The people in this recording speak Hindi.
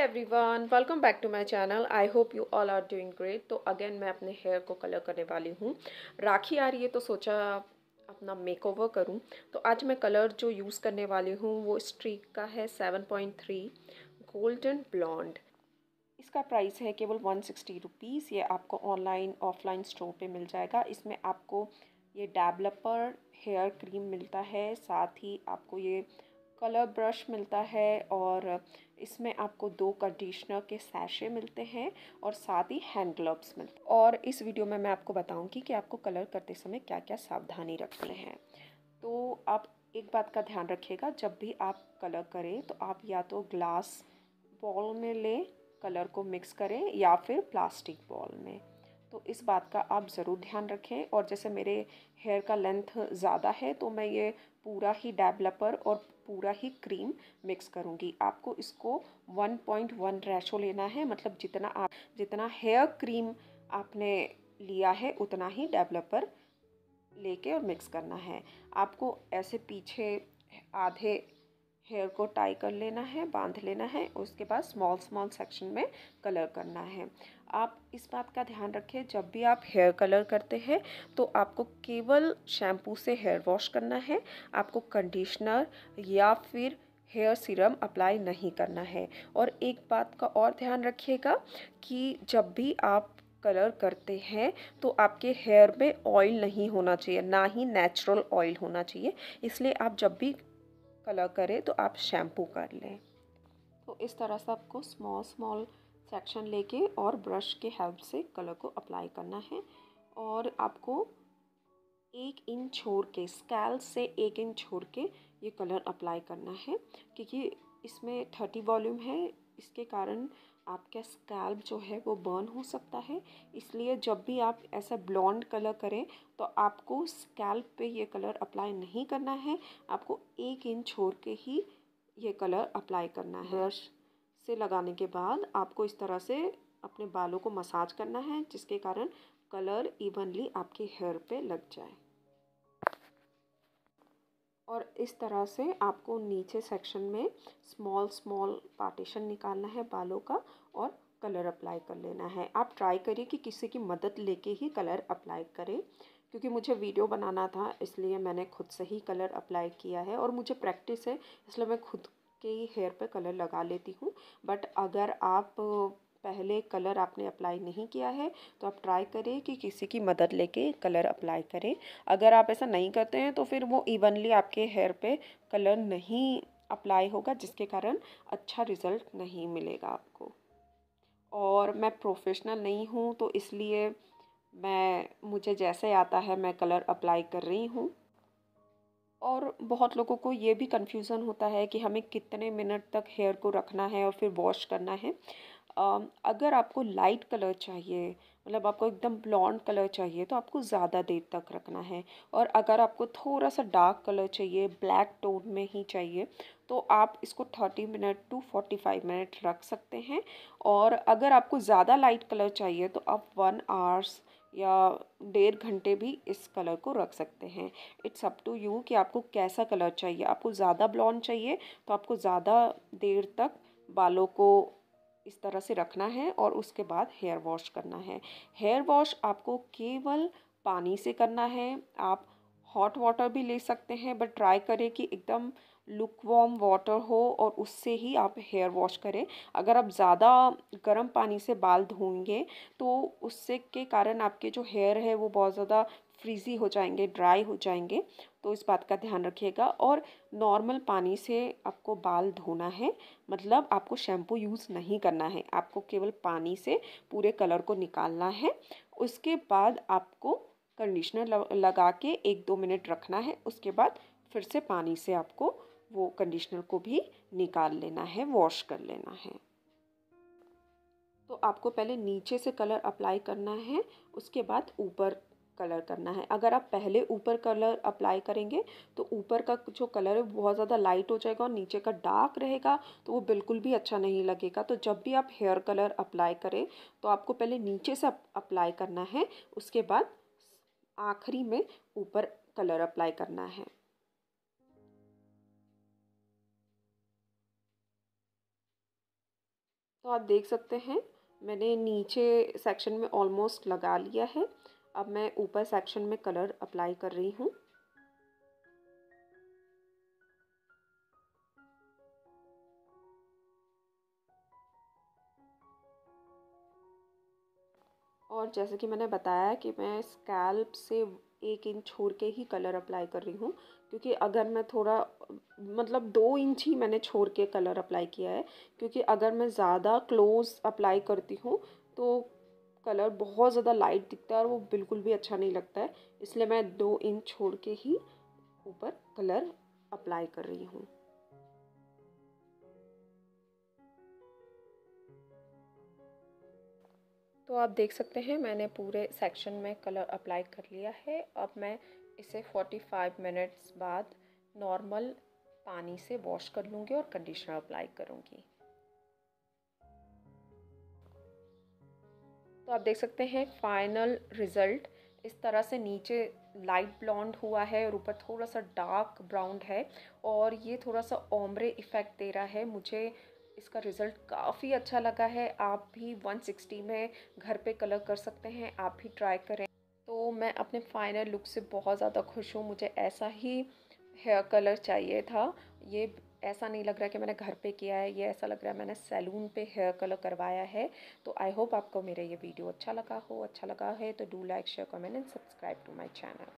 everyone welcome back to my channel I hope you all are doing great तो अगेन मैं अपने हेयर को कलर करने वाली हूँ राखी आ रही है तो सोचा अपना मेकओवर करूँ तो आज मैं कलर जो यूज़ करने वाली हूँ वो स्ट्रीक का है 7.3 गोल्डन ब्लॉन्ड इसका प्राइस है केवल वन सिक्सटी रुपीज़ ये आपको ऑनलाइन ऑफलाइन स्टोर पर मिल जाएगा इसमें आपको ये डेवलपर हेयर क्रीम मिलता है साथ ही आपको ये कलर ब्रश मिलता है और इसमें आपको दो कंडीशनर के सैशे मिलते हैं और साथ ही हैंड ग्लव्स मिलते हैं और इस वीडियो में मैं आपको बताऊंगी कि आपको कलर करते समय क्या क्या सावधानी रखते हैं तो आप एक बात का ध्यान रखिएगा जब भी आप कलर करें तो आप या तो ग्लास बॉल में लें कलर को मिक्स करें या फिर प्लास्टिक बॉल में तो इस बात का आप ज़रूर ध्यान रखें और जैसे मेरे हेयर का लेंथ ज़्यादा है तो मैं ये पूरा ही डेवलपर और पूरा ही क्रीम मिक्स करूँगी आपको इसको 1.1 रेशो लेना है मतलब जितना आप जितना हेयर क्रीम आपने लिया है उतना ही डेवलपर लेके और मिक्स करना है आपको ऐसे पीछे आधे हेयर को टाई कर लेना है बांध लेना है उसके बाद स्मॉल स्मॉल सेक्शन में कलर करना है आप इस बात का ध्यान रखें जब भी आप हेयर कलर करते हैं तो आपको केवल शैम्पू से हेयर वॉश करना है आपको कंडीशनर या फिर हेयर सीरम अप्लाई नहीं करना है और एक बात का और ध्यान रखिएगा कि जब भी आप कलर करते हैं तो आपके हेयर में ऑयल नहीं होना चाहिए ना ही नेचुरल ऑयल होना चाहिए इसलिए आप जब भी कलर करे तो आप शैम्पू कर लें तो इस तरह से आपको स्मॉल स्मॉल सेक्शन लेके और ब्रश के हेल्प से कलर को अप्लाई करना है और आपको एक इंच छोड़ के स्कैल से एक इंच छोड़ के ये कलर अप्लाई करना है क्योंकि इसमें थर्टी वॉल्यूम है इसके कारण आपका स्कैल्प जो है वो बर्न हो सकता है इसलिए जब भी आप ऐसा ब्लॉन्ड कलर करें तो आपको स्कैल्प पे ये कलर अप्लाई नहीं करना है आपको एक इंच छोड़ के ही ये कलर अप्लाई करना है ब्रश से लगाने के बाद आपको इस तरह से अपने बालों को मसाज करना है जिसके कारण कलर इवनली आपके हेयर पे लग जाए और इस तरह से आपको नीचे सेक्शन में स्मॉल स्मॉल पार्टीशन निकालना है बालों का और कलर अप्लाई कर लेना है आप ट्राई करिए कि किसी की मदद लेके ही कलर अप्लाई करें क्योंकि मुझे वीडियो बनाना था इसलिए मैंने खुद से ही कलर अप्लाई किया है और मुझे प्रैक्टिस है इसलिए मैं खुद के हेयर पर कलर लगा लेती हूँ बट अगर आप पहले कलर आपने अप्लाई नहीं किया है तो आप ट्राई करें कि किसी की मदद लेके कलर अप्लाई करें अगर आप ऐसा नहीं करते हैं तो फिर वो इवनली आपके हेयर पे कलर नहीं अप्लाई होगा जिसके कारण अच्छा रिज़ल्ट नहीं मिलेगा आपको और मैं प्रोफेशनल नहीं हूँ तो इसलिए मैं मुझे जैसे आता है मैं कलर अप्लाई कर रही हूँ और बहुत लोगों को ये भी कन्फ्यूज़न होता है कि हमें कितने मिनट तक हेयर को रखना है और फिर वॉश करना है अगर आपको लाइट कलर चाहिए मतलब आपको एकदम ब्लॉन्ड कलर चाहिए तो आपको ज़्यादा देर तक रखना है और अगर आपको थोड़ा सा डार्क कलर चाहिए ब्लैक टोन में ही चाहिए तो आप इसको thirty minute to forty five minute रख सकते हैं और अगर आपको ज़्यादा लाइट कलर चाहिए तो आप वन आवर्स या डेढ़ घंटे भी इस कलर को रख सकते हैं इट्स अप टू यू कि आपको कैसा कलर चाहिए आपको ज़्यादा ब्लॉन्ड चाहिए तो आपको ज़्यादा देर तक बालों को इस तरह से रखना है और उसके बाद हेयर वॉश करना है हेयर वॉश आपको केवल पानी से करना है आप हॉट वाटर भी ले सकते हैं बट ट्राई करें कि एकदम लुक वॉम वाटर हो और उससे ही आप हेयर वॉश करें अगर आप ज़्यादा गर्म पानी से बाल धोएंगे तो उससे के कारण आपके जो हेयर है वो बहुत ज़्यादा फ्रीजी हो जाएंगे ड्राई हो जाएंगे तो इस बात का ध्यान रखिएगा और नॉर्मल पानी से आपको बाल धोना है मतलब आपको शैम्पू यूज़ नहीं करना है आपको केवल पानी से पूरे कलर को निकालना है उसके बाद आपको कंडीशनर लगा के एक दो मिनट रखना है उसके बाद फिर से पानी से आपको वो कंडीशनर को भी निकाल लेना है वॉश कर लेना है तो आपको पहले नीचे से कलर अप्लाई करना है उसके बाद ऊपर कलर करना है अगर आप पहले ऊपर कलर अप्लाई करेंगे तो ऊपर का जो कलर है बहुत ज़्यादा लाइट हो जाएगा और नीचे का डार्क रहेगा तो वो बिल्कुल भी अच्छा नहीं लगेगा तो जब भी आप हेयर कलर अप्लाई करें तो आपको पहले नीचे से अप्लाई करना है उसके बाद आखिरी में ऊपर कलर अप्लाई करना है तो आप देख सकते हैं मैंने नीचे सेक्शन में ऑलमोस्ट लगा लिया है अब मैं ऊपर सेक्शन में कलर अप्लाई कर रही हूँ और जैसे कि मैंने बताया कि मैं स्कैल्प से एक इंच छोड़ के ही कलर अप्लाई कर रही हूँ क्योंकि अगर मैं थोड़ा मतलब दो इंच ही मैंने छोड़ के कलर अप्लाई किया है क्योंकि अगर मैं ज़्यादा क्लोज अप्लाई करती हूँ तो कलर बहुत ज़्यादा लाइट दिखता है और वो बिल्कुल भी अच्छा नहीं लगता है इसलिए मैं दो इंच छोड़ के ही ऊपर कलर अप्लाई कर रही हूँ तो आप देख सकते हैं मैंने पूरे सेक्शन में कलर अप्लाई कर लिया है अब मैं इसे 45 मिनट्स बाद नॉर्मल पानी से वॉश कर लूँगी और कंडीशनर अप्लाई करूँगी तो आप देख सकते हैं फाइनल रिज़ल्ट इस तरह से नीचे लाइट ब्लॉन्ड हुआ है और ऊपर थोड़ा सा डार्क ब्राउन है और ये थोड़ा सा ओमरे इफ़ेक्ट दे रहा है मुझे इसका रिज़ल्ट काफ़ी अच्छा लगा है आप भी 160 में घर पे कलर कर सकते हैं आप भी ट्राई करें तो मैं अपने फाइनल लुक से बहुत ज़्यादा खुश हूँ मुझे ऐसा ही हेयर कलर चाहिए था ये ऐसा नहीं लग रहा कि मैंने घर पे किया है ये ऐसा लग रहा है मैंने सैलून पे हेयर कलर करवाया है तो आई होप आपको मेरा ये वीडियो अच्छा लगा हो अच्छा लगा है तो do like share comment and subscribe to my channel